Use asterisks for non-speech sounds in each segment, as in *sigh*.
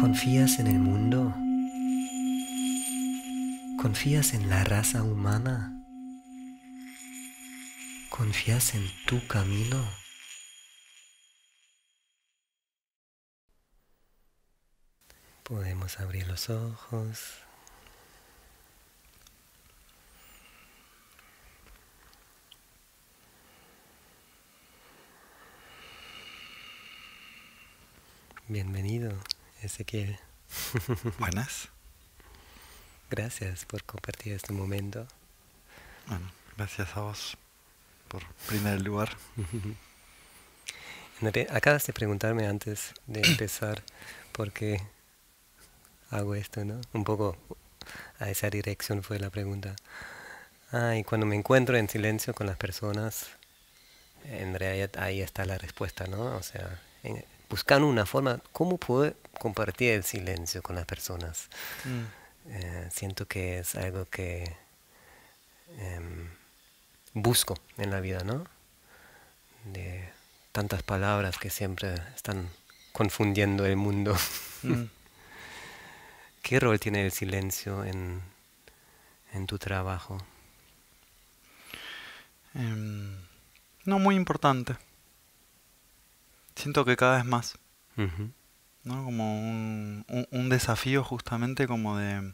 ¿Confías en el mundo? ¿Confías en la raza humana? ¿Confías en tu camino? Podemos abrir los ojos. Bienvenido. Ezequiel. *laughs* Buenas. Gracias por compartir este momento. gracias a vos por primer lugar. Acabas de preguntarme antes de empezar *coughs* por qué hago esto, ¿no? Un poco a esa dirección fue la pregunta. Ah, y cuando me encuentro en silencio con las personas, en realidad ahí está la respuesta, ¿no? O sea, en, buscando una forma, ¿cómo puedo compartir el silencio con las personas? Mm. Eh, siento que es algo que em, busco en la vida, ¿no? De tantas palabras que siempre están confundiendo el mundo. Mm. *laughs* ¿Qué rol tiene el silencio en, en tu trabajo? Em, no muy importante siento que cada vez más. ¿no? Como un, desafío justamente como de,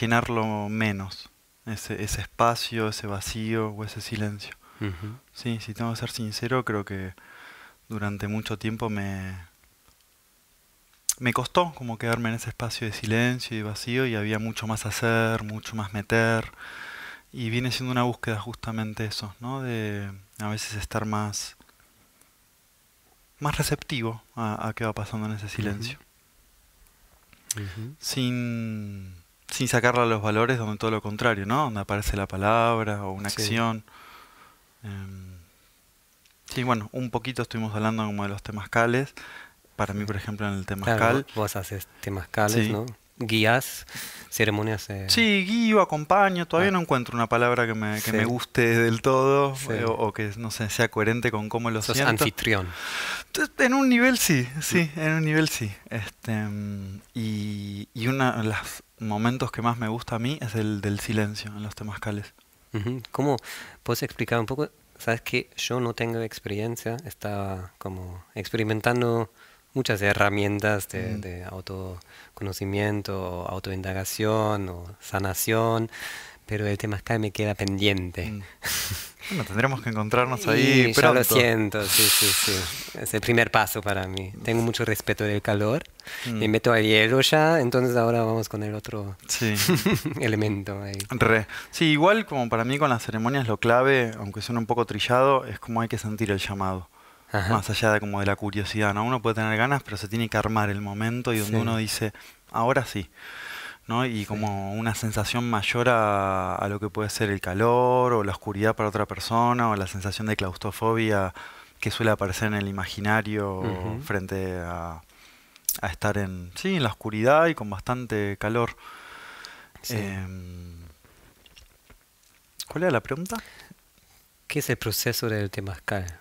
llenarlo menos, ese, espacio, ese vacío o ese silencio. Sí, si tengo que ser sincero, creo que durante mucho tiempo me, me costó como quedarme en ese espacio de silencio y vacío y había mucho más hacer, mucho más meter. Y viene siendo una búsqueda justamente eso, ¿no? De a veces estar más más receptivo a, qué va pasando en ese silencio. Sin, sin a los valores donde todo lo contrario, ¿no? Donde aparece la palabra o una acción. Em, sí, bueno, un poquito estuvimos hablando como de los temascales. Para mí, por ejemplo, en el temascal. Claro, vos haces temascales, ¿no? guías ceremonias. Eh. Sí, guío, acompaño. Todavía ah. no encuentro una palabra que me, guste del todo eh, o, que no sé, sea coherente con cómo lo Sos anfitrión. En un nivel sí, sí, mm. en un nivel sí. Este, y, y uno de los momentos que más me gusta a mí es el del silencio en los temascales. ¿Cómo puedes explicar un poco? Sabes que yo no tengo experiencia, estaba como experimentando muchas herramientas mm. de, autoconocimiento, autoindagación o sanación, pero el tema que me queda pendiente. Mm. *laughs* Bueno, tendremos que encontrarnos ahí pronto. lo siento, sí, sí, sí. *laughs* Es el primer paso para mí. Tengo mucho respeto del calor. Me mm. meto al hielo ya, entonces ahora vamos con el otro *laughs* elemento ahí. Sí, igual como para mí con las ceremonias lo clave, aunque suene un poco trillado, es como hay que sentir el llamado más allá de como de la curiosidad, ¿no? Uno puede tener ganas, pero se tiene que armar el momento y donde uno dice, ahora sí, ¿no? Y como una sensación mayor a, lo que puede ser el calor o la oscuridad para otra persona o la sensación de claustrofobia que suele aparecer en el imaginario frente a, estar en, sí, en la oscuridad y con bastante calor. Em, ¿Cuál era la pregunta? ¿Qué es el proceso del escala?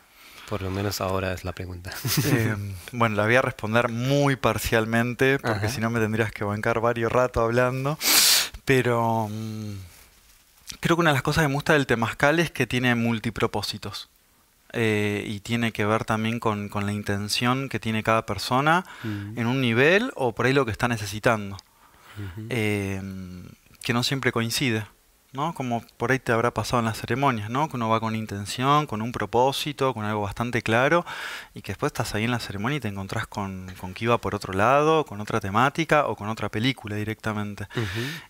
Por lo menos ahora es la pregunta. Eh, bueno, la voy a responder muy parcialmente, porque si no me tendrías que bancar varios rato hablando. Pero mm, creo que una de las cosas que me gusta del temazcal es que tiene multipropósitos. Eh, y tiene que ver también con, la intención que tiene cada persona en un nivel o por ahí lo que está necesitando. Eh, que no siempre coincide. ¿no? Como por ahí te habrá pasado en las ceremonias, ¿no? Que uno va con intención, con un propósito, con algo bastante claro, y que después estás ahí en la ceremonia y te encontrás con, con que iba por otro lado, con otra temática o con otra película directamente.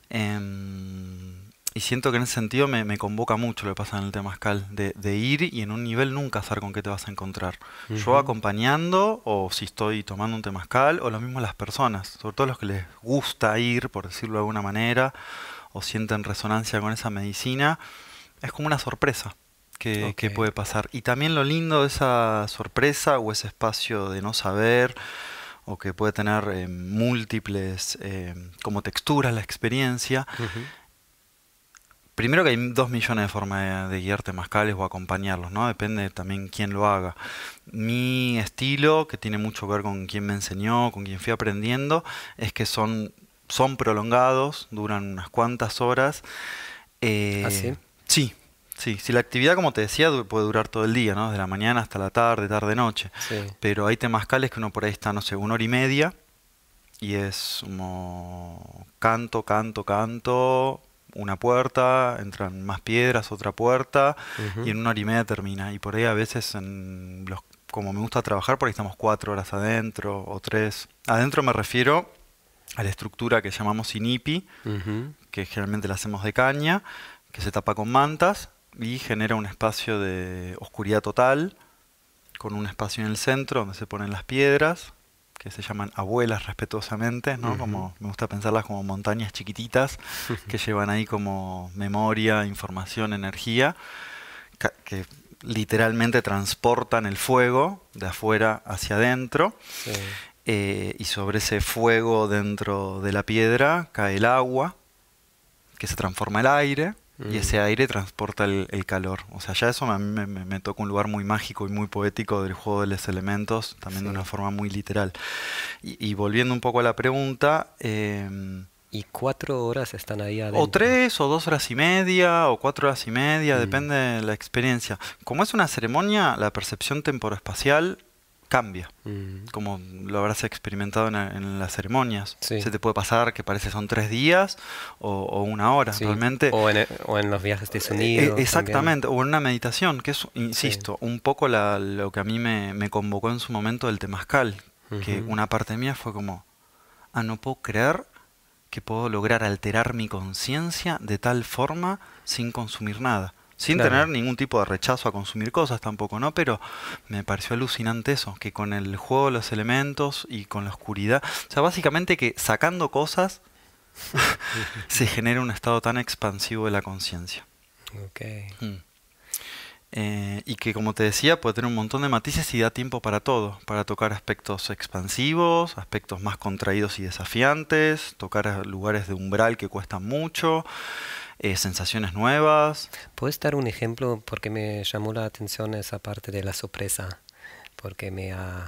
Em, y siento que en ese sentido me, convoca mucho lo que pasa en el temazcal, de, de ir y en un nivel nunca saber con qué te vas a encontrar. Yo acompañando, o si estoy tomando un temazcal, o lo mismo las personas, sobre todo los que les gusta ir, por decirlo de alguna manera, o sienten resonancia con esa medicina, es como una sorpresa que, puede pasar. Y también lo lindo de esa sorpresa o ese espacio de no saber o que puede tener eh, múltiples eh, como texturas la experiencia. Primero que hay dos millones de formas de, guiarte máscales o acompañarlos, ¿no? Depende también quién lo haga. Mi estilo, que tiene mucho que ver con quién me enseñó, con quién fui aprendiendo, es que son son prolongados, duran unas cuantas horas. Eh, ¿Ah, sí? Sí, sí. la actividad, como te decía, puede durar todo el día, ¿no? Desde la mañana hasta la tarde, tarde, noche. Pero hay cales que uno por ahí está, no sé, una hora y media y es como canto, canto, canto, una puerta, entran más piedras, otra puerta, y en una hora y media termina. Y por ahí a veces, en los, como me gusta trabajar, por ahí estamos cuatro horas adentro o tres. Adentro me refiero a la estructura que llamamos inipi, que generalmente la hacemos de caña, que se tapa con mantas y genera un espacio de oscuridad total, con un espacio en el centro donde se ponen las piedras, que se llaman abuelas respetuosamente, ¿no? Como me gusta pensarlas como montañas chiquititas que *laughs* llevan ahí como memoria, información, energía, que literalmente transportan el fuego de afuera hacia adentro. Eh, y sobre ese fuego dentro de la piedra cae el agua, que se transforma en aire, y mm. ese aire transporta el, calor. O sea, ya eso me, me, toca un lugar muy mágico y muy poético del juego de los elementos, también de una forma muy literal. Y, volviendo un poco a la pregunta... Em, y cuatro horas están ahí adentro. O tres, o dos horas y media, o cuatro horas y media, mm. depende de la experiencia. Como es una ceremonia, la percepción temporoespacial cambia, mm. como lo habrás experimentado en, las ceremonias. Se te puede pasar que parece son tres días o, una hora, realmente. O en, los viajes de eh, sonido. Eh, exactamente, o en una meditación, que es, insisto, un poco la, lo que a mí me, convocó en su momento del temazcal, que una parte mía fue como, ah, no puedo creer que puedo lograr alterar mi conciencia de tal forma sin consumir nada sin tener ningún tipo de rechazo a consumir cosas tampoco, ¿no? Pero me pareció alucinante eso, que con el juego, de los elementos y con la oscuridad, o sea, básicamente que sacando cosas *laughs* se genera un estado tan expansivo de la conciencia. Mm. Eh, y que como te decía puede tener un montón de matices y da tiempo para todo, para tocar aspectos expansivos, aspectos más contraídos y desafiantes, tocar lugares de umbral que cuestan mucho, eh, sensaciones nuevas. ¿Puedes dar un ejemplo? Porque me llamó la atención esa parte de la sorpresa, porque me ha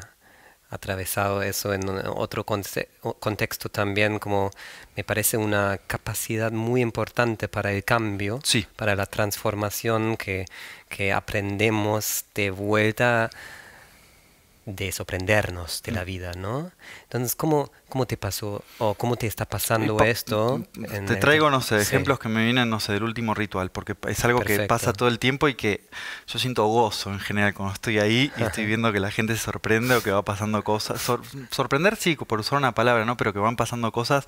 atravesado eso en otro contexto también, como me parece una capacidad muy importante para el cambio, para la transformación que, que aprendemos de vuelta de sorprendernos de la mm. vida, ¿no? Entonces, ¿cómo, cómo te pasó o cómo te está pasando esto? Mm, mm, te traigo, no sé, ejemplos que me vienen, no sé, del último ritual, porque es algo que pasa todo el tiempo y que yo siento gozo en general cuando estoy ahí y *laughs* estoy viendo que la gente se sorprende o que va pasando cosas. sorprender, sí, por usar una palabra, ¿no? Pero que van pasando cosas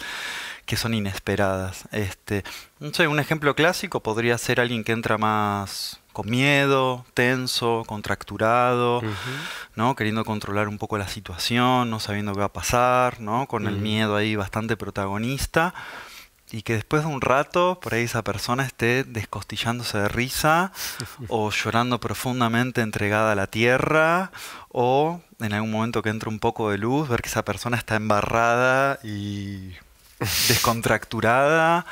que son inesperadas. Este, no sé, un ejemplo clásico podría ser alguien que entra más con miedo, tenso, contracturado, ¿no? Queriendo controlar un poco la situación, no sabiendo qué va a pasar, ¿no? Con el miedo ahí bastante protagonista. Y que después de un rato, por ahí esa persona esté descostillándose de risa, *laughs* o llorando profundamente entregada a la tierra, o en algún momento que entre un poco de luz, ver que esa persona está embarrada y descontracturada,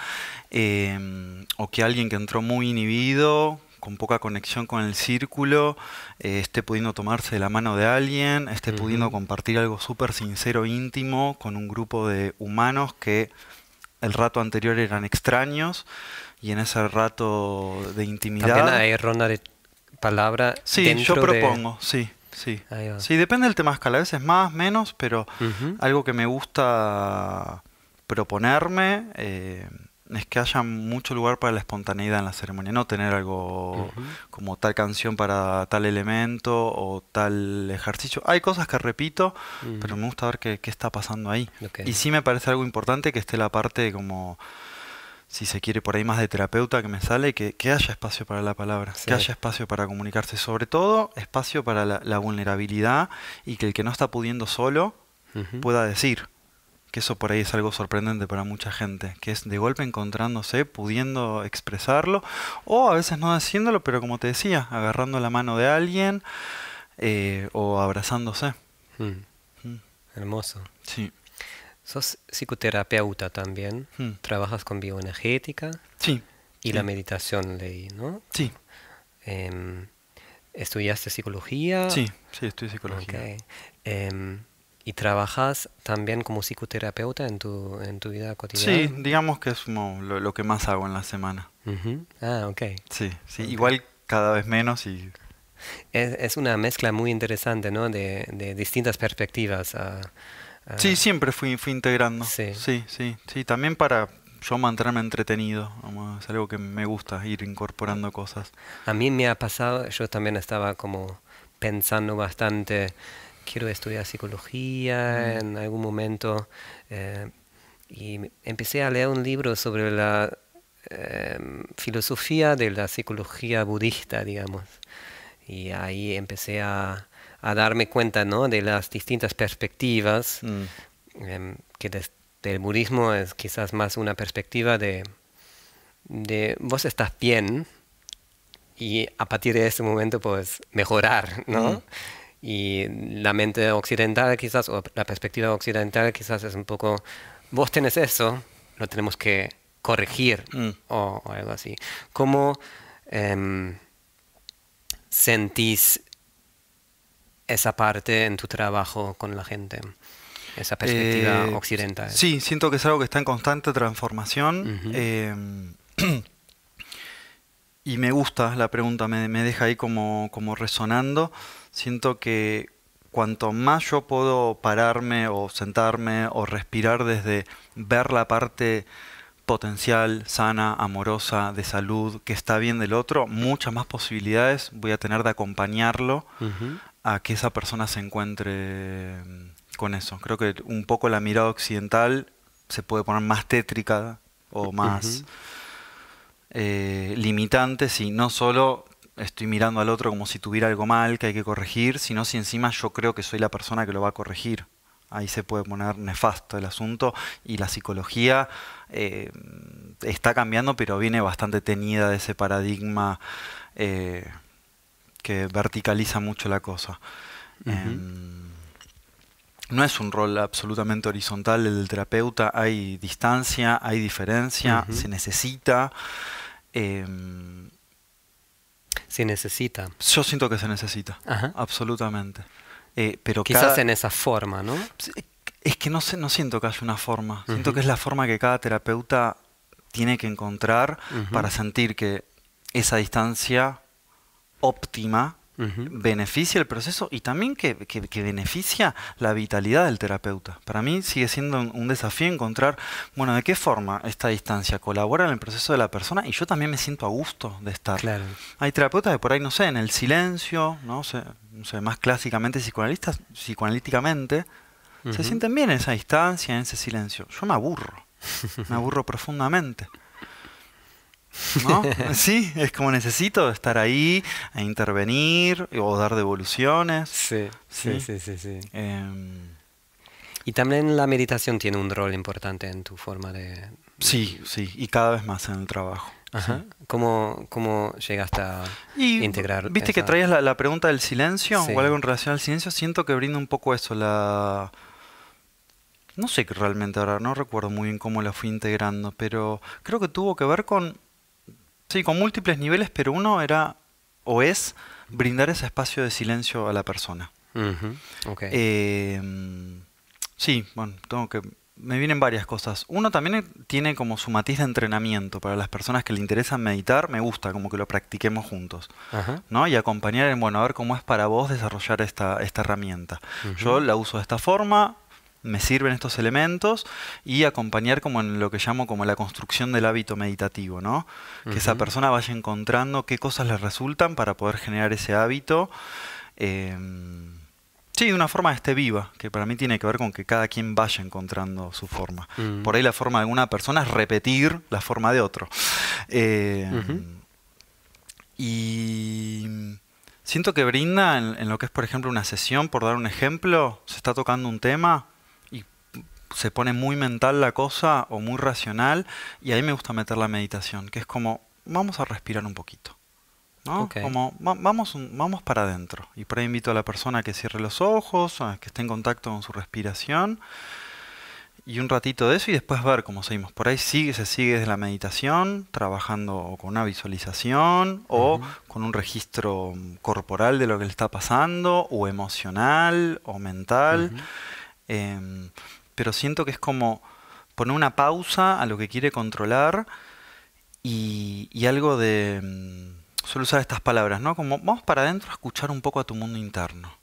em, o que alguien que entró muy inhibido, con poca conexión con el círculo, eh, esté pudiendo tomarse de la mano de alguien, esté pudiendo compartir algo súper sincero, íntimo, con un grupo de humanos que el rato anterior eran extraños y en ese rato de intimidad. También hay ronda de palabra. Sí, yo propongo, sí. Sí. sí, depende del tema escala, a veces más, menos, pero algo que me gusta proponerme eh, es que haya mucho lugar para la espontaneidad en la ceremonia, no tener algo como tal canción para tal elemento o tal ejercicio. Hay cosas que repito, pero me gusta ver qué, está pasando ahí. Y sí me parece algo importante que esté la parte como si se quiere por ahí más de terapeuta que me sale, que, haya espacio para la palabra, que haya espacio para comunicarse, sobre todo espacio para la, vulnerabilidad y que el que no está pudiendo solo pueda decir que eso por ahí es algo sorprendente para mucha gente, que es de golpe encontrándose, pudiendo expresarlo, o a veces no haciéndolo, pero como te decía, agarrando la mano de alguien eh, o abrazándose. Hmm. Hmm. Hermoso. Sí. Sos psicoterapeuta también, hmm. trabajas con bioenergética. Sí. Y la meditación leí, ¿no? Sí. Em, ¿Estudiaste psicología? Sí, sí, estudié psicología. Em, ¿Y trabajas también como psicoterapeuta en tu, en tu vida cotidiana? Sí, digamos que es lo, que más hago en la semana. Ah, ok. Sí, sí igual cada vez menos y... Es, una mezcla muy interesante, ¿no? De, distintas perspectivas. Sí, siempre fui, fui integrando. Sí. sí, sí, sí. También para, yo mantenerme entretenido. Es algo que me gusta, ir incorporando cosas. A mí me ha pasado, yo también estaba como pensando bastante quiero estudiar psicología mm. en algún momento. Eh, y empecé a leer un libro sobre la em, filosofía de la psicología budista, digamos. Y ahí empecé a, darme cuenta de las distintas perspectivas, mm. em, que desde el budismo es quizás más una perspectiva de, de vos estás bien y a partir de ese momento pues mejorar, ¿no? Mm. Y la mente occidental quizás, o la perspectiva occidental quizás es un poco, vos tenés eso, lo tenemos que corregir mm. o, algo así. ¿Cómo em, sentís esa parte en tu trabajo con la gente? Esa perspectiva eh, occidental. Sí, siento que es algo que está en constante transformación. Em, *clears throat* y me gusta la pregunta, me, me deja ahí como, como resonando siento que cuanto más yo puedo pararme o sentarme o respirar desde ver la parte potencial, sana, amorosa, de salud, que está bien del otro, muchas más posibilidades voy a tener de acompañarlo a que esa persona se encuentre con eso. Creo que un poco la mirada occidental se puede poner más tétrica o más eh, limitante si no solo estoy mirando al otro como si tuviera algo mal que hay que corregir, sino si encima yo creo que soy la persona que lo va a corregir. Ahí se puede poner nefasto el asunto y la psicología eh, está cambiando, pero viene bastante teñida de ese paradigma eh, que verticaliza mucho la cosa. Em, no es un rol absolutamente horizontal el del terapeuta, hay distancia, hay diferencia, se necesita. Em, se necesita. Yo siento que se necesita, absolutamente. Eh, pero Quizás en esa forma, ¿no? Es que no, sé, no siento que haya una forma. Siento que es la forma que cada terapeuta tiene que encontrar para sentir que esa distancia óptima beneficia el proceso y también que, beneficia la vitalidad del terapeuta. Para mí sigue siendo un desafío encontrar, bueno, de qué forma esta distancia colabora en el proceso de la persona y yo también me siento a gusto de estar. Hay terapeutas que por ahí, no sé, en el silencio, no sé, más clásicamente psicoanalistas, psicoanalíticamente, se sienten bien en esa distancia, en ese silencio. Yo me aburro, me aburro profundamente. *laughs* sí, es como necesito estar ahí a intervenir o dar devoluciones. Sí, sí, sí, em, y también la meditación tiene un rol importante en tu forma de... Sí, sí, y cada vez más en el trabajo. Ajá. ¿Cómo, llegaste a integrar? Viste que traías la, pregunta del silencio o algo en relación al silencio. Siento que brinda un poco eso, la... No sé realmente ahora, no recuerdo muy bien cómo la fui integrando, pero creo que tuvo que ver con Sí, con múltiples niveles, pero uno era o es brindar ese espacio de silencio a la persona. Em, sí, bueno, tengo que... Me vienen varias cosas. Uno también tiene como su matiz de entrenamiento para las personas que le interesa meditar, me gusta como que lo practiquemos juntos, ¿no? Y acompañar en, bueno, a ver cómo es para vos desarrollar esta, herramienta. Yo la uso de esta forma, me sirven estos elementos y acompañar como en lo que llamo como la construcción del hábito meditativo, ¿no? Que esa persona vaya encontrando qué cosas le resultan para poder generar ese hábito. Em, sí, de una forma esté viva, que para mí tiene que ver con que cada quien vaya encontrando su forma. Mm. Por ahí la forma de una persona es repetir la forma de otro. Em, y siento que brinda en, lo que es, por ejemplo, una sesión, por dar un ejemplo, se está tocando un tema, se pone muy mental la cosa o muy racional y ahí me gusta meter la meditación, que es como vamos a respirar un poquito. ¿no? Como vamos, vamos para adentro. Y por ahí invito a la persona a que cierre los ojos, a que esté en contacto con su respiración y un ratito de eso y después ver cómo seguimos. Por ahí sigue, se sigue desde la meditación, trabajando con una visualización o con un registro corporal de lo que le está pasando o emocional o mental pero siento que es como poner una pausa a lo que quiere controlar y, algo de... Mm, suelo usar estas palabras, ¿no? Como vamos para adentro a escuchar un poco a tu mundo interno,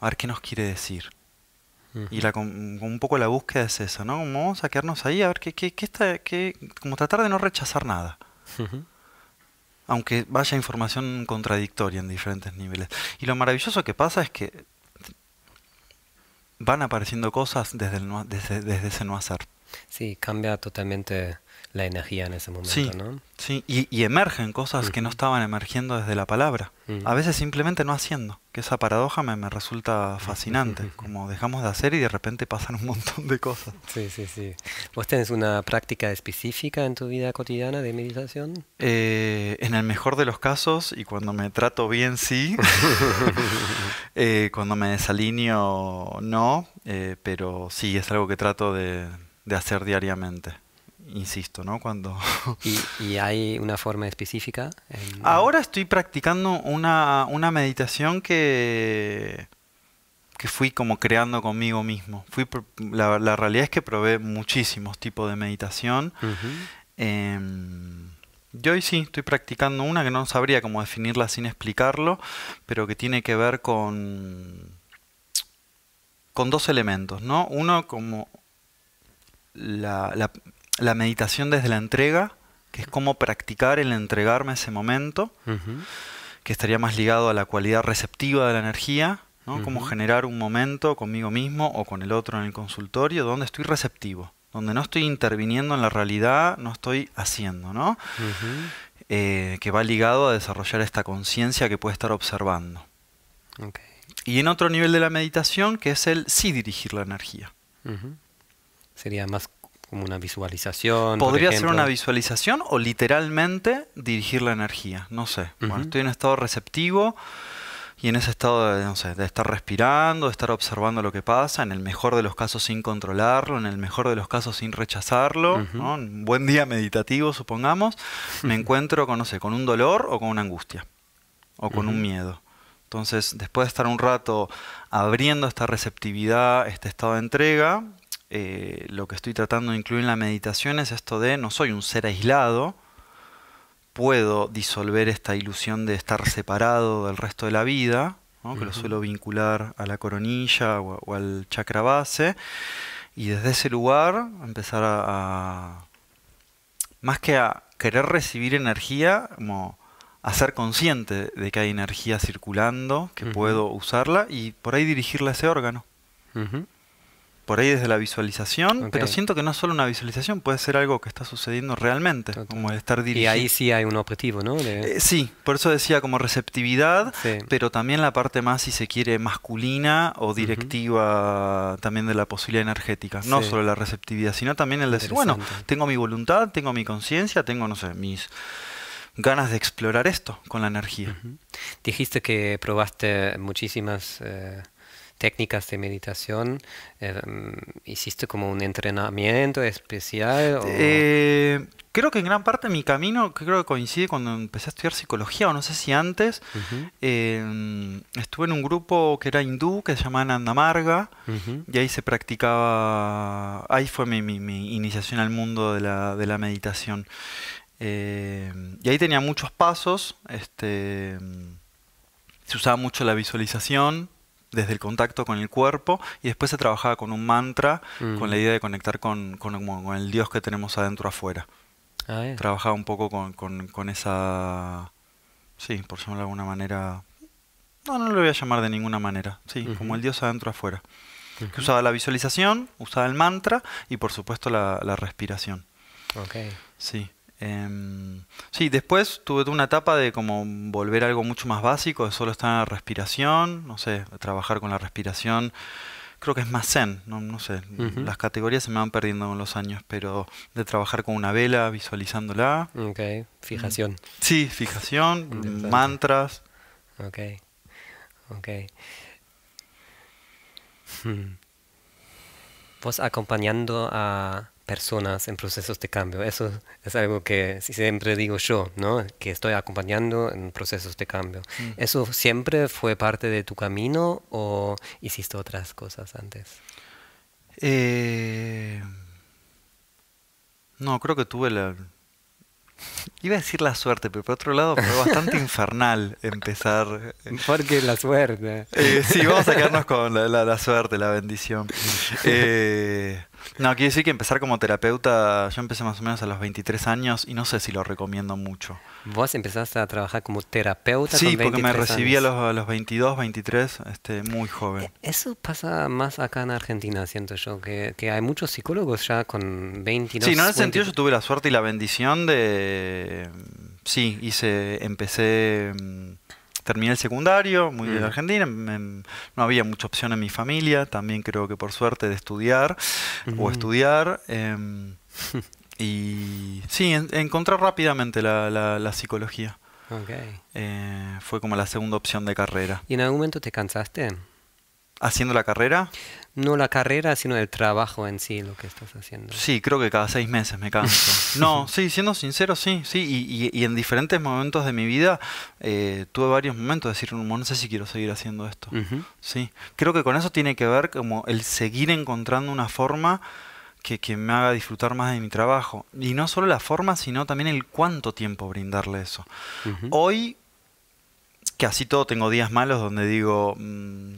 a ver qué nos quiere decir. Y la, un poco la búsqueda es eso, ¿no? Como vamos a quedarnos ahí a ver qué, está, qué, como tratar de no rechazar nada. Aunque vaya información contradictoria en diferentes niveles. Y lo maravilloso que pasa es que van apareciendo cosas desde, desde, ese no hacer. Sí, cambia totalmente la energía en ese momento, sí, ¿no? Sí, y, emergen cosas que no estaban emergiendo desde la palabra. A veces simplemente no haciendo, que esa paradoja me, me resulta fascinante, *laughs* como dejamos de hacer y de repente pasan un montón de cosas. Sí, sí, sí. ¿Vos tenés una práctica específica en tu vida cotidiana de meditación? Eh, en el mejor de los casos, y cuando me trato bien, sí. *laughs* Eh, cuando me desalineo, no, eh, pero sí, es algo que trato de hacer diariamente insisto, ¿no? Cuando... *laughs* ¿Y, hay una forma específica? Ahora estoy practicando una, una meditación que, que fui como creando conmigo mismo. Fui, la, realidad es que probé muchísimos tipos de meditación. Em, yo hoy sí estoy practicando una que no sabría cómo definirla sin explicarlo, pero que tiene que ver con, con dos elementos, ¿no? Uno como la, la meditación desde la entrega, que es cómo practicar el entregarme ese momento, que estaría más ligado a la cualidad receptiva de la energía, ¿no? Cómo generar un momento conmigo mismo o con el otro en el consultorio donde estoy receptivo, donde no estoy interviniendo en la realidad, no estoy haciendo, ¿no? Eh, que va ligado a desarrollar esta conciencia que puede estar observando. Y en otro nivel de la meditación, que es el sí dirigir la energía. Sería más como una visualización. Podría ser una visualización o literalmente dirigir la energía, no sé. estoy en un estado receptivo y en ese estado de, no de estar respirando, de estar observando lo que pasa, en el mejor de los casos sin controlarlo, en el mejor de los casos sin rechazarlo, un buen día meditativo, supongamos, *laughs* me encuentro con, con un dolor o con una angustia o con un miedo. Entonces, después de estar un rato abriendo esta receptividad, este estado de entrega, eh, lo que estoy tratando de incluir en la meditación es esto de no soy un ser aislado, puedo disolver esta ilusión de estar separado del resto de la vida, que lo suelo vincular a la coronilla o, al chakra base, y desde ese lugar empezar a, más que a querer recibir energía, como a ser consciente de que hay energía circulando, que puedo usarla y por ahí dirigirla a ese órgano por ahí desde la visualización, pero siento que no es solo una visualización, puede ser algo que está sucediendo realmente, como estar dirigido. Y ahí sí hay un objetivo, ¿no? Eh, sí, por eso decía como receptividad, pero también la parte más, si se quiere, masculina o directiva también de la posibilidad energética. No solo la receptividad, sino también el decir, bueno, tengo mi voluntad, tengo mi conciencia, tengo, no sé, mis ganas de explorar esto con la energía. Dijiste que probaste muchísimas... Eh, técnicas de meditación, eh, ¿hiciste como un entrenamiento especial? Eh, creo que en gran parte mi camino, creo que coincide cuando empecé a estudiar psicología, o no sé si antes, em, estuve en un grupo que era hindú, que se llamaba Nandamarga, y ahí se practicaba, ahí fue mi, iniciación al mundo de la, de la meditación. Em, y ahí tenía muchos pasos, este, em, se usaba mucho la visualización, desde el contacto con el cuerpo y después se trabajaba con un mantra, con la mm. idea de conectar con, el Dios que tenemos adentro afuera. Ah, trabajaba un poco con, esa, sí, por llamarlo de alguna manera, no, no lo voy a llamar de ninguna manera, sí, como el Dios adentro afuera. usaba la visualización, usaba el mantra y por supuesto la, la respiración. Okay. Sí. Em, sí, después tuve una etapa de como volver algo mucho más básico, de solo estar en la respiración, no sé, trabajar con la respiración. Creo que es más zen, no, sé, las categorías se me van perdiendo con los años, pero de trabajar con una vela, visualizándola. Ok, fijación. Mm, sí, fijación, mantras. Ok, ok. Hmm. Vos acompañando a, personas en procesos de cambio. Eso es algo que siempre digo yo, ¿no? que estoy acompañando en procesos de cambio. Mm. ¿Eso siempre fue parte de tu camino o hiciste otras cosas antes? Eh, no, creo que tuve la... *laughs* Iba a decir la suerte, pero por otro lado fue bastante *laughs* infernal empezar. Eh, Porque la suerte. Eh, sí, vamos a quedarnos con la, la suerte, la bendición. *laughs* Eh... No, quiere decir que empezar como terapeuta, yo empecé más o menos a los 23 años y no sé si lo recomiendo mucho. ¿Vos empezaste a trabajar como terapeuta? Sí, porque me recibí a los, 22, 23, este, muy joven. E, eso pasa más acá en Argentina, siento yo, que, hay muchos psicólogos ya con 22. Sí, no en ese sentido yo tuve la suerte y la bendición de... Sí, hice, empecé mm, terminé el secundario, muy de Argentina, em, em, no había mucha opción en mi familia, también creo que por suerte de estudiar o estudiar. Em, y sí, encontré rápidamente la, psicología. Eh, fue como la segunda opción de carrera. ¿Y en algún momento te cansaste? ¿Haciendo la carrera? no la carrera, sino el trabajo en sí, lo que estás haciendo. Sí, creo que cada seis meses me canso. *laughs* No, sí, siendo sincero, sí, sí. Y, en diferentes momentos de mi vida eh, tuve varios momentos de decir, no sé si quiero seguir haciendo esto. Sí, creo que con eso tiene que ver como el seguir encontrando una forma que, me haga disfrutar más de mi trabajo. Y no solo la forma, sino también el cuánto tiempo brindarle eso. Hoy casi todo tengo días malos donde digo, mm,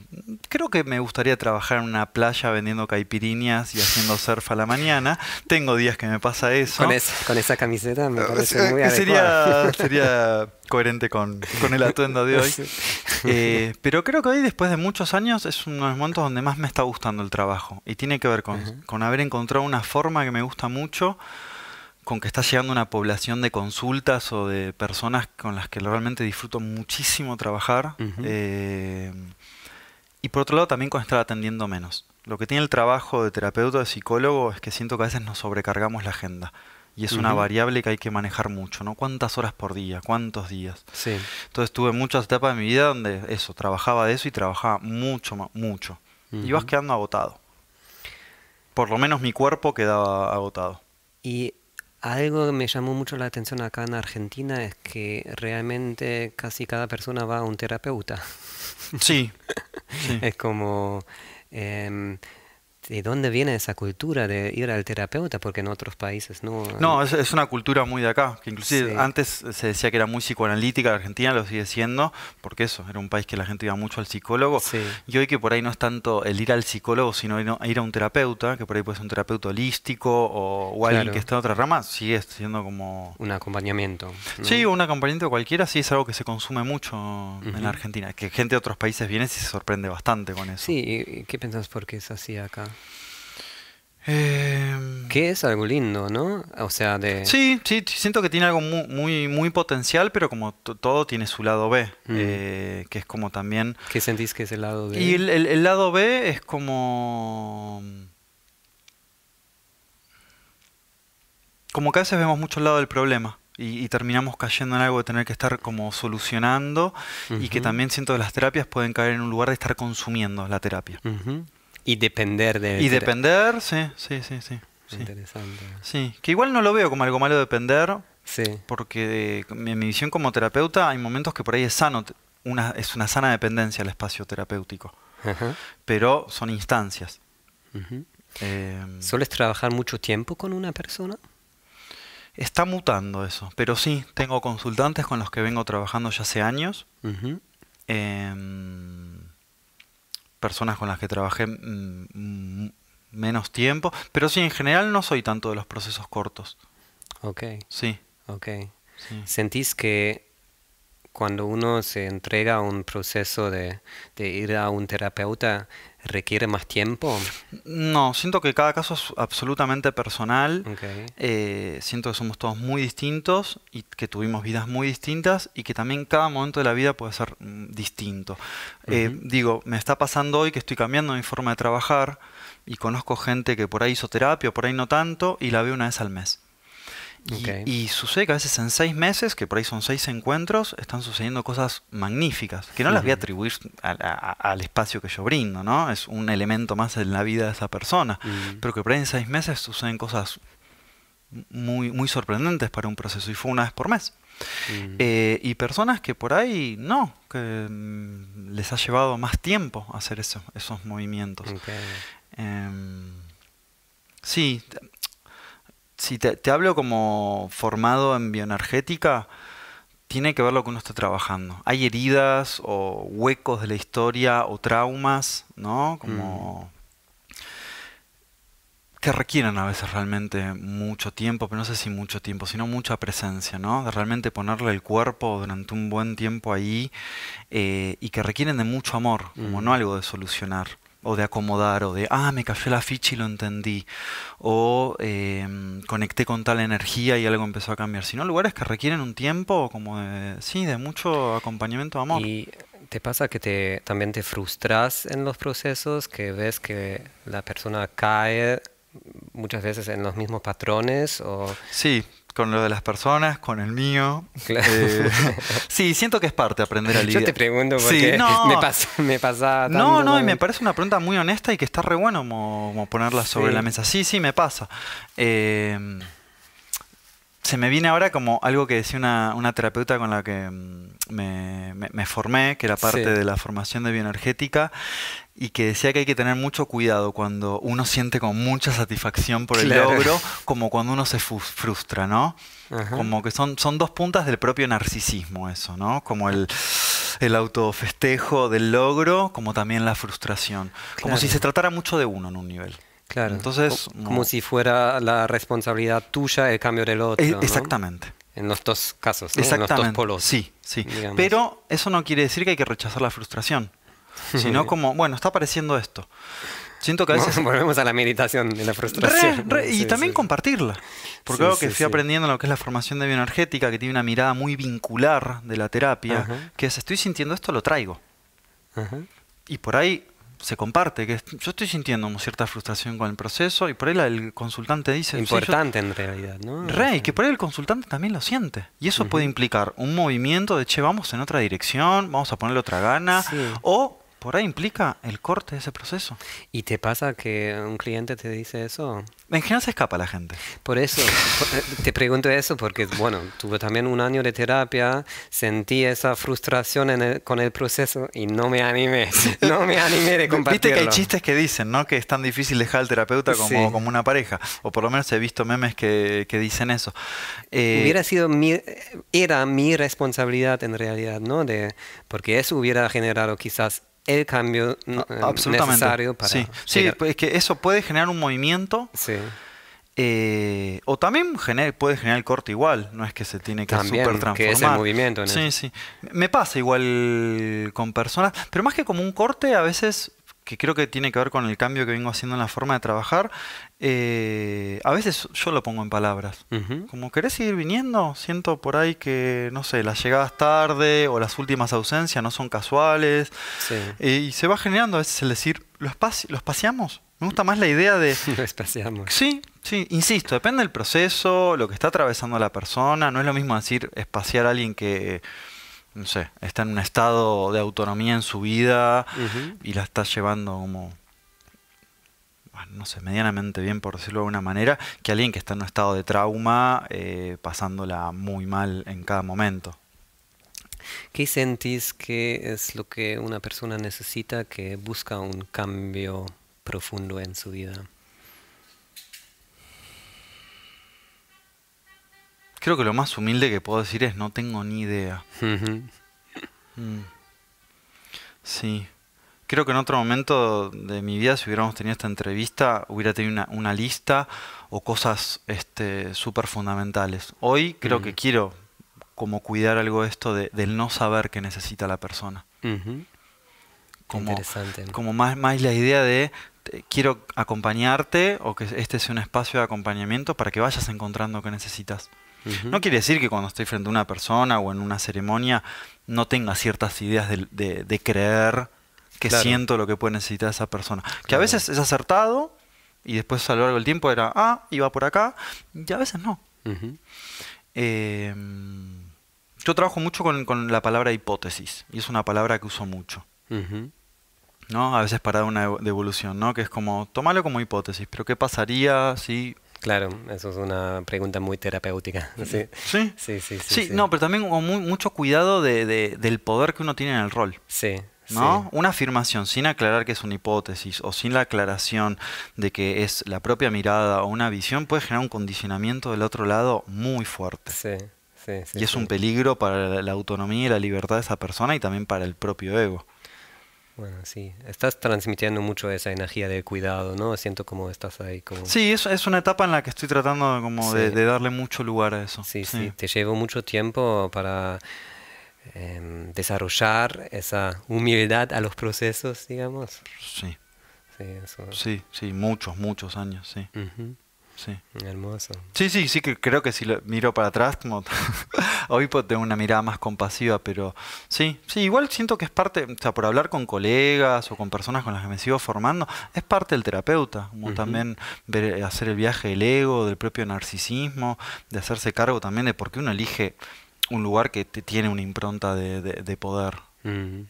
creo que me gustaría trabajar en una playa vendiendo caipirinhas y haciendo surf a la mañana. Tengo días que me pasa eso. Con, esa camiseta me eh, parece eh, muy eh, sería, *laughs* sería coherente con, el atuendo de hoy. *laughs* pero creo que hoy, después de muchos años, es uno de los momentos donde más me está gustando el trabajo. Y tiene que ver con, con haber encontrado una forma que me gusta mucho con que está llegando una población de consultas o de personas con las que realmente disfruto muchísimo trabajar. Eh, y por otro lado también con estar atendiendo menos. Lo que tiene el trabajo de terapeuta, de psicólogo, es que siento que a veces nos sobrecargamos la agenda. Y es una variable que hay que manejar mucho, ¿no? ¿Cuántas horas por día? ¿Cuántos días? Sí. Entonces tuve muchas etapas de mi vida donde eso, trabajaba de eso y trabajaba mucho, mucho. Y vas quedando agotado. Por lo menos mi cuerpo quedaba agotado. Y algo que me llamó mucho la atención acá en Argentina es que realmente casi cada persona va a un terapeuta. Sí. *laughs* Es como... Em, ¿De dónde viene esa cultura de ir al terapeuta? Porque en otros países no... No, es, una cultura muy de acá, que inclusive antes se decía que era muy psicoanalítica, la Argentina lo sigue siendo, porque eso, era un país que la gente iba mucho al psicólogo, y hoy que por ahí no es tanto el ir al psicólogo, sino ir a un terapeuta, que por ahí puede ser un terapeuta holístico o, alguien que está en otra rama, sigue siendo como... Un acompañamiento. Sí, un acompañamiento cualquiera, sí es algo que se consume mucho en la Argentina, que gente de otros países viene y se sorprende bastante con eso. Sí, qué pensás por qué es así acá? Em, que es algo lindo, ¿no? O sea, Sí, sí, siento que tiene algo muy, muy, potencial, pero como todo tiene su lado B, mm. eh, que es como también... ¿Qué sentís que es el lado B? Y el, lado B es como... Como que a veces vemos mucho el lado del problema. Y, terminamos cayendo en algo de tener que estar como solucionando y que también siento que las terapias pueden caer en un lugar de estar consumiendo la terapia. Y depender de... Y depender, sí, sí, sí, sí. Interesante. Sí, que igual no lo veo como algo malo depender, sí. porque en mi visión como terapeuta hay momentos que por ahí es sano, una, es una sana dependencia el espacio terapéutico, pero son instancias. Em, ¿Sueles trabajar mucho tiempo con una persona? Está mutando eso, pero sí, tengo consultantes con los que vengo trabajando ya hace años personas con las que trabajé mm, mm, menos tiempo, pero sí, en general no soy tanto de los procesos cortos. Ok. Sí. Ok. ¿Sentís que cuando uno se entrega a un proceso de ir a un terapeuta, requiere más tiempo? No, siento que cada caso es absolutamente personal. Eh, siento que somos todos muy distintos y que tuvimos vidas muy distintas y que también cada momento de la vida puede ser mm, distinto. Eh, digo, me está pasando hoy que estoy cambiando mi forma de trabajar y conozco gente que por ahí hizo terapia, por ahí no tanto, y la veo una vez al mes. Y, sucede que a veces en seis meses, que por ahí son seis encuentros, están sucediendo cosas magníficas, que no las voy a atribuir al espacio que yo brindo, ¿no? Es un elemento más en la vida de esa persona, pero que por ahí en seis meses suceden cosas muy, muy sorprendentes para un proceso y fue una vez por mes. Eh, y personas que por ahí no, que mm, les ha llevado más tiempo hacer eso, esos movimientos. Em, sí, si te, hablo como formado en bioenergética, tiene que ver lo que uno está trabajando. Hay heridas o huecos de la historia o traumas, ¿no? Como mm. que requieren a veces realmente mucho tiempo, pero no sé si mucho tiempo, sino mucha presencia, ¿no? De realmente ponerle el cuerpo durante un buen tiempo ahí eh, y que requieren de mucho amor, como mm. no algo de solucionar o de acomodar, o de, ah, me cayó la ficha y lo entendí, o em, conecté con tal energía y algo empezó a cambiar, sino lugares que requieren un tiempo como de, sí, de mucho acompañamiento amor. ¿Y te pasa que te, también te frustras en los procesos, que ves que la persona cae muchas veces en los mismos patrones? O... Sí, con lo de las personas, con el mío. Claro. Eh, sí, siento que es parte aprender a lidiar. Yo te pregunto porque me, pasa, me pasa No, no, y me parece una pregunta muy honesta y que está re bueno como, ponerla sobre la mesa. Sí, sí, me pasa. Em, se me viene ahora como algo que decía una, una terapeuta con la que mm, me, formé, que era parte de la formación de bioenergética, y que decía que hay que tener mucho cuidado cuando uno siente con mucha satisfacción por el logro, como cuando uno se frustra, ¿no? Como que son, son dos puntas del propio narcisismo eso, ¿no? Como el, el autofestejo del logro, como también la frustración. Como si se tratara mucho de uno en un nivel. Claro. Entonces, como si fuera la responsabilidad tuya el cambio del otro. Eh, exactamente. En los dos casos, Exactamente. en los dos polos. Sí, sí. Pero eso no quiere decir que hay que rechazar la frustración. *laughs* sino *laughs* como, bueno, está apareciendo esto. Siento que a veces... *laughs* Volvemos a la meditación de la frustración. y también compartirla. Porque algo que fui aprendiendo lo que es la formación de bioenergética, que tiene una mirada muy vincular de la terapia, que es, estoy sintiendo esto, lo traigo. Y por ahí se comparte, que yo estoy sintiendo cierta frustración con el proceso y por ahí el consultante dice... Importante en realidad, ¿no? Rey, este que por ahí el consultante también lo siente. Y eso puede implicar un movimiento de, che, vamos en otra dirección, vamos a ponerle otra gana, o por ahí implica el corte de ese proceso. ¿Y te pasa que un cliente te dice eso? En general se escapa la gente. Por eso, eh, te pregunto eso porque, bueno, tuve también un año de terapia, sentí esa frustración con el proceso y no me animé, *laughs* no me animé de compartirlo. *laughs* Viste que hay chistes que dicen, ¿no? Que es tan difícil dejar al terapeuta como, como una pareja, o por lo menos he visto memes que, dicen eso. Eh, hubiera sido mi, era mi responsabilidad en realidad, ¿no? De, porque eso hubiera generado quizás el cambio eh, Absolutamente. necesario para... Sí, sí es que eso puede generar un movimiento. Sí. Eh, o también puede generar el corte igual, no es que se tiene que también, super transformar. Que es el movimiento. Sí, sí. Me pasa igual con personas, pero más que como un corte, a veces que creo que tiene que ver con el cambio que vengo haciendo en la forma de trabajar, eh, a veces yo lo pongo en palabras. Como querés seguir viniendo, siento por ahí que, no sé, las llegadas tarde o las últimas ausencias no son casuales. y se va generando a veces el decir, ¿lo, lo espaciamos? Me gusta más la idea de... *laughs* lo espaciamos. Sí, sí, insisto, depende del proceso, lo que está atravesando la persona. No es lo mismo decir espaciar a alguien que no sé, está en un estado de autonomía en su vida y la está llevando como, no sé, medianamente bien, por decirlo de alguna manera, que alguien que está en un estado de trauma, eh, pasándola muy mal en cada momento. ¿Qué sentís que es lo que una persona necesita que busca un cambio profundo en su vida? Creo que lo más humilde que puedo decir es no tengo ni idea. Mm. Sí. Creo que en otro momento de mi vida, si hubiéramos tenido esta entrevista, hubiera tenido una, lista o cosas súper este, fundamentales. Hoy creo que quiero como cuidar algo de esto de, del no saber qué necesita la persona. Como, Interesante. como más, más la idea de quiero acompañarte o que este sea un espacio de acompañamiento para que vayas encontrando lo que necesitas. No quiere decir que cuando estoy frente a una persona o en una ceremonia no tenga ciertas ideas de, creer que siento lo que puede necesitar esa persona. Que a veces es acertado y después a lo largo del tiempo era, ah, iba por acá, y a veces no. Em, yo trabajo mucho con, la palabra hipótesis y es una palabra que uso mucho. ¿no? A veces para una devolución, ¿no? Que es como, tomarlo como hipótesis, pero ¿qué pasaría si Claro, eso es una pregunta muy terapéutica. Mm, sí, sí, sí. Sí, sí, no, pero también muy, mucho cuidado del poder que uno tiene en el rol. Sí. ¿No? Una afirmación sin aclarar que es una hipótesis o sin la aclaración de que es la propia mirada o una visión puede generar un condicionamiento del otro lado muy fuerte. Sí, sí, sí. Y es un peligro para la autonomía y la libertad de esa persona y también para el propio ego. Bueno, sí, estás transmitiendo mucho esa energía de cuidado, ¿no? Siento como estás ahí como... Sí, es, es una etapa en la que estoy tratando como de, darle mucho lugar a eso. Sí, sí, te llevo mucho tiempo para em, desarrollar esa humildad a los procesos, digamos. Sí. Sí, sí, muchos, muchos años, sí. Sí. Sí, sí, que creo que si lo miro para atrás, *laughs* hoy puedo una mirada más compasiva, pero sí, sí, igual siento que es parte, o sea, por hablar con colegas o con personas con las que me sigo formando, es parte del terapeuta, como también hacer el viaje del ego, del propio narcisismo, de hacerse cargo también de por qué uno elige un lugar que tiene una impronta de, poder. Mm.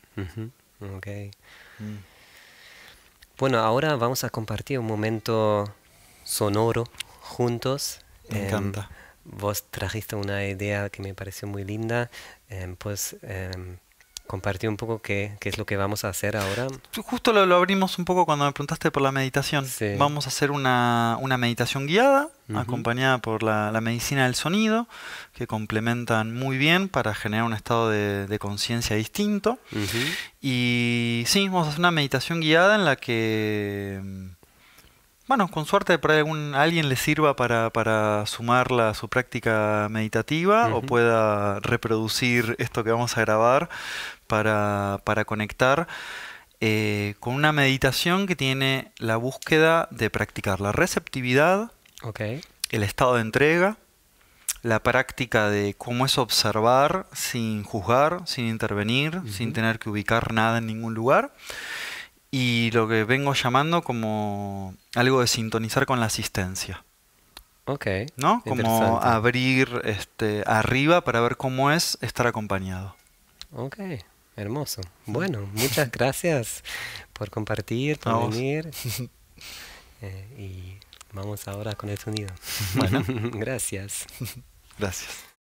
Bueno, ahora vamos a compartir un momento sonoro juntos. Me em, encanta. Vos trajiste una idea que me pareció muy linda, em, pues em, compartí un poco qué, es lo que vamos a hacer ahora. Justo lo, abrimos un poco cuando me preguntaste por la meditación. Vamos a hacer una, meditación guiada, acompañada por la, medicina del sonido, que complementan muy bien para generar un estado de, conciencia distinto. Y sí, vamos a hacer una meditación guiada en la que bueno, con suerte para algún, alguien le sirva para, para sumarla a su práctica meditativa o pueda reproducir esto que vamos a grabar para, conectar eh, con una meditación que tiene la búsqueda de practicar la receptividad, el estado de entrega, la práctica de cómo es observar sin juzgar, sin intervenir, sin tener que ubicar nada en ningún lugar y lo que vengo llamando como algo de sintonizar con la asistencia. Ok. ¿No? Como abrir este, arriba para ver cómo es estar acompañado. Ok, hermoso. Bueno, muchas gracias por compartir, por venir. *laughs* Eh, y vamos ahora con el sonido. Bueno, *laughs* gracias. Gracias.